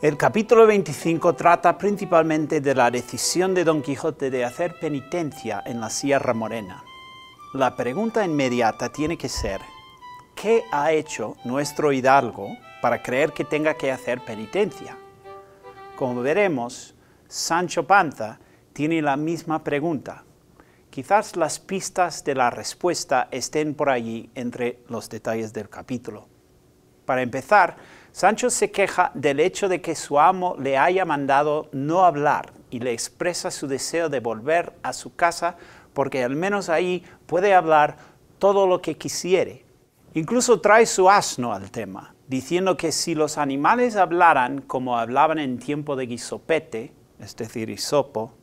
El capítulo 25 trata principalmente de la decisión de Don Quijote de hacer penitencia en la Sierra Morena. La pregunta inmediata tiene que ser, ¿qué ha hecho nuestro hidalgo para creer que tenga que hacer penitencia? Como veremos, Sancho Panza tiene la misma pregunta. Quizás las pistas de la respuesta estén por allí entre los detalles del capítulo. Para empezar, Sancho se queja del hecho de que su amo le haya mandado no hablar y le expresa su deseo de volver a su casa porque al menos ahí puede hablar todo lo que quisiere. Incluso trae su asno al tema, diciendo que si los animales hablaran como hablaban en tiempo de guisopete, es decir, hisopo,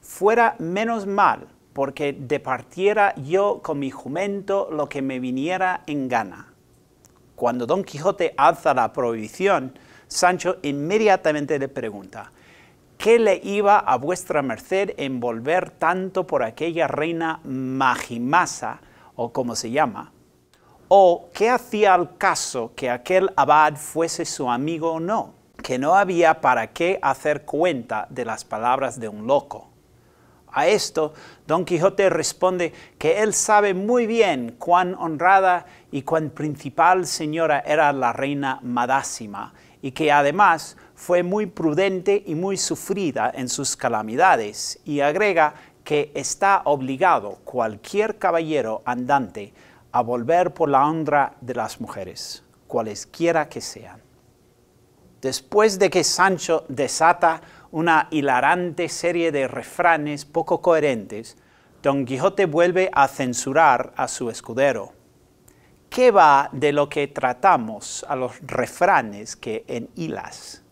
fuera menos mal, porque departiera yo con mi jumento lo que me viniera en gana. Cuando Don Quijote alza la prohibición, Sancho inmediatamente le pregunta, ¿qué le iba a vuestra merced en volver tanto por aquella reina Majimasa, o como se llama? ¿O qué hacía al caso que aquel abad fuese su amigo o no? Que no había para qué hacer cuenta de las palabras de un loco. A esto, Don Quijote responde que él sabe muy bien cuán honrada y cuán principal señora era la reina Madásima, y que además fue muy prudente y muy sufrida en sus calamidades, y agrega que está obligado cualquier caballero andante a volver por la honra de las mujeres, cualesquiera que sean. Después de que Sancho desata una hilarante serie de refranes poco coherentes, Don Quijote vuelve a censurar a su escudero. ¿Qué va de lo que tratamos a los refranes que en hilas?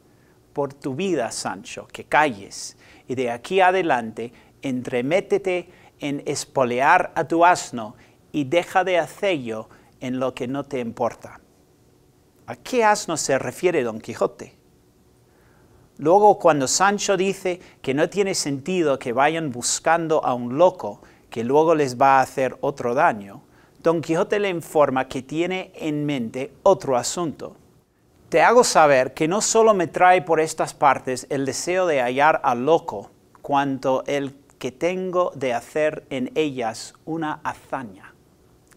Por tu vida, Sancho, que calles, y de aquí adelante entremétete en espolear a tu asno y deja de hacerlo en lo que no te importa. ¿A qué asno se refiere Don Quijote? Luego, cuando Sancho dice que no tiene sentido que vayan buscando a un loco que luego les va a hacer otro daño, Don Quijote le informa que tiene en mente otro asunto. Te hago saber que no solo me trae por estas partes el deseo de hallar al loco, cuanto el que tengo de hacer en ellas una hazaña.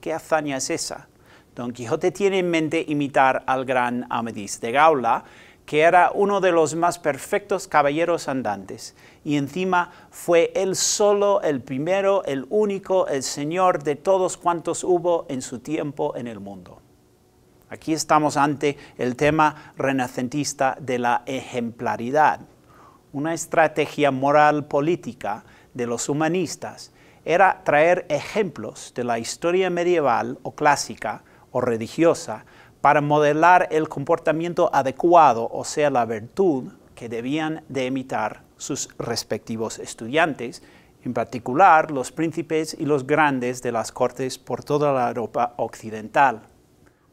¿Qué hazaña es esa? Don Quijote tiene en mente imitar al gran Amadís de Gaula, que era uno de los más perfectos caballeros andantes, y encima fue él solo, el primero, el único, el señor de todos cuantos hubo en su tiempo en el mundo. Aquí estamos ante el tema renacentista de la ejemplaridad, una estrategia moral política de los humanistas era traer ejemplos de la historia medieval o clásica o religiosa para modelar el comportamiento adecuado, o sea, la virtud que debían de imitar sus respectivos estudiantes, en particular los príncipes y los grandes de las cortes por toda la Europa occidental.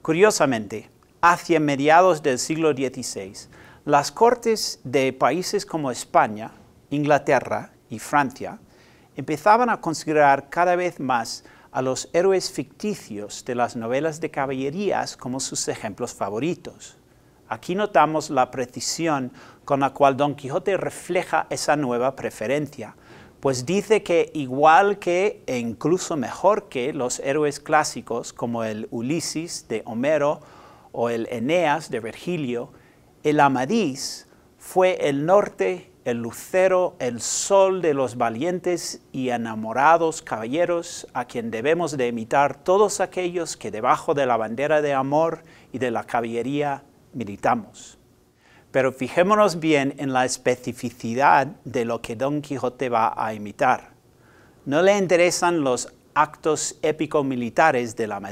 Curiosamente, hacia mediados del siglo XVI, las cortes de países como España, Inglaterra y Francia empezaban a considerar cada vez más a los héroes ficticios de las novelas de caballerías como sus ejemplos favoritos. Aquí notamos la precisión con la cual Don Quijote refleja esa nueva preferencia, pues dice que igual que e incluso mejor que los héroes clásicos como el Ulises de Homero o el Eneas de Virgilio, el Amadís fue el norte el lucero, el sol de los valientes y enamorados caballeros, a quien debemos de imitar todos aquellos que debajo de la bandera de amor y de la caballería militamos. Pero fijémonos bien en la especificidad de lo que Don Quijote va a imitar. No le interesan los actos épico-militares de la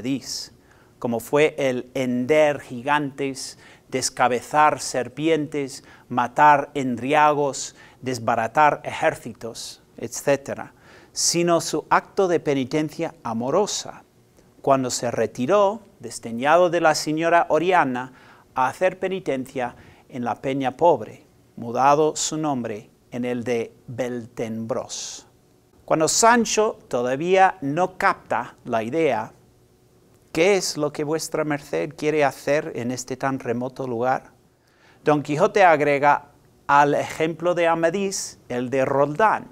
como fue el hender gigantes, descabezar serpientes, matar endriagos, desbaratar ejércitos, etc., sino su acto de penitencia amorosa, cuando se retiró, desdeñado de la señora Oriana, a hacer penitencia en la Peña Pobre, mudado su nombre en el de Beltenbros. Cuando Sancho todavía no capta la idea ¿Qué es lo que vuestra merced quiere hacer en este tan remoto lugar? Don Quijote agrega al ejemplo de Amadís, el de Roldán,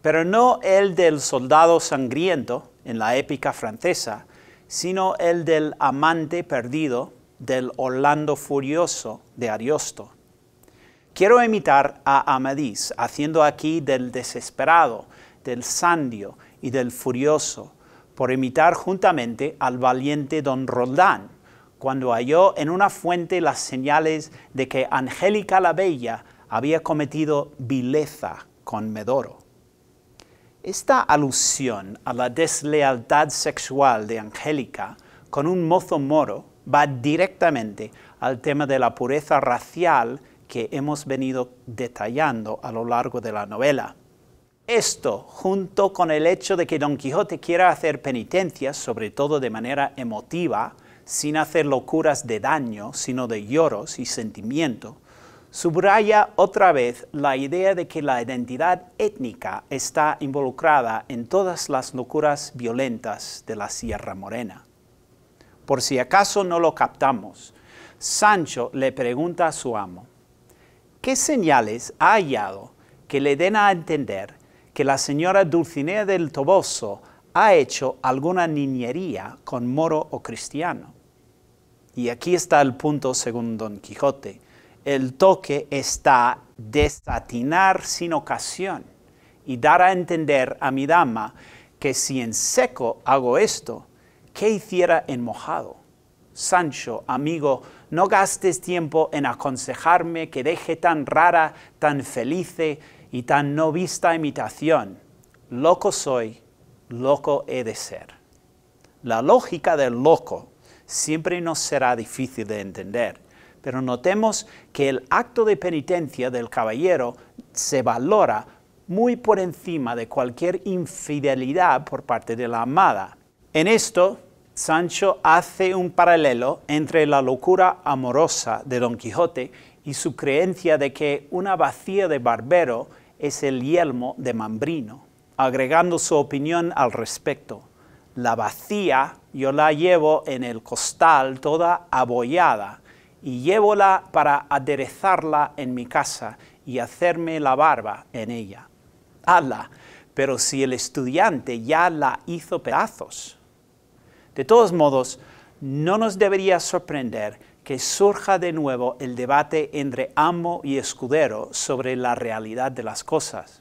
pero no el del soldado sangriento en la épica francesa, sino el del amante perdido del Orlando furioso de Ariosto. Quiero imitar a Amadís, haciendo aquí del desesperado, del sandio y del furioso, por imitar juntamente al valiente don Roldán, cuando halló en una fuente las señales de que Angélica la Bella había cometido vileza con Medoro. Esta alusión a la deslealtad sexual de Angélica con un mozo moro va directamente al tema de la pureza racial que hemos venido detallando a lo largo de la novela. Esto, junto con el hecho de que Don Quijote quiera hacer penitencias, sobre todo de manera emotiva, sin hacer locuras de daño, sino de lloros y sentimiento, subraya otra vez la idea de que la identidad étnica está involucrada en todas las locuras violentas de la Sierra Morena. Por si acaso no lo captamos, Sancho le pregunta a su amo, ¿qué señales ha hallado que le den a entender que la señora Dulcinea del Toboso ha hecho alguna niñería con moro o cristiano. Y aquí está el punto según Don Quijote. El toque está desatinar sin ocasión y dar a entender a mi dama que si en seco hago esto, ¿qué hiciera en mojado? Sancho, amigo, no gastes tiempo en aconsejarme que deje tan rara, tan felice, y tan no vista imitación, loco soy, loco he de ser. La lógica del loco siempre nos será difícil de entender, pero notemos que el acto de penitencia del caballero se valora muy por encima de cualquier infidelidad por parte de la amada. En esto, Sancho hace un paralelo entre la locura amorosa de Don Quijote y su creencia de que una vacía de barbero es el yelmo de Mambrino, agregando su opinión al respecto. La vacía yo la llevo en el costal toda abollada y llévola para aderezarla en mi casa y hacerme la barba en ella. ¡Hala! pero si el estudiante ya la hizo pedazos. De todos modos, no nos debería sorprender que surja de nuevo el debate entre amo y escudero sobre la realidad de las cosas,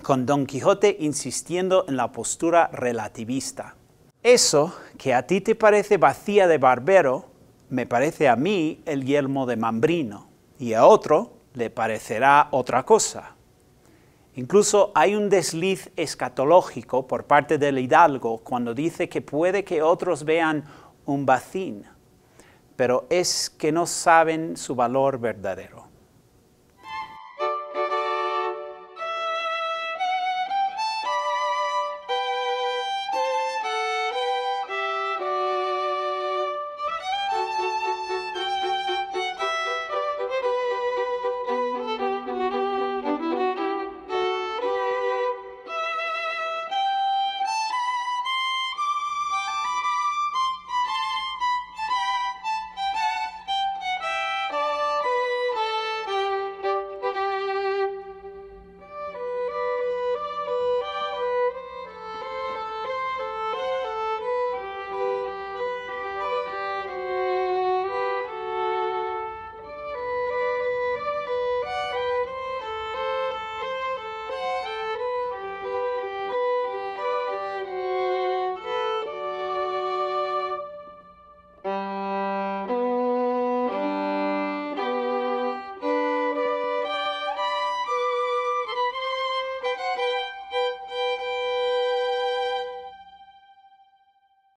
con Don Quijote insistiendo en la postura relativista. Eso que a ti te parece vacía de barbero, me parece a mí el yelmo de Mambrino, y a otro le parecerá otra cosa. Incluso hay un desliz escatológico por parte del hidalgo cuando dice que puede que otros vean un bacín pero es que no saben su valor verdadero.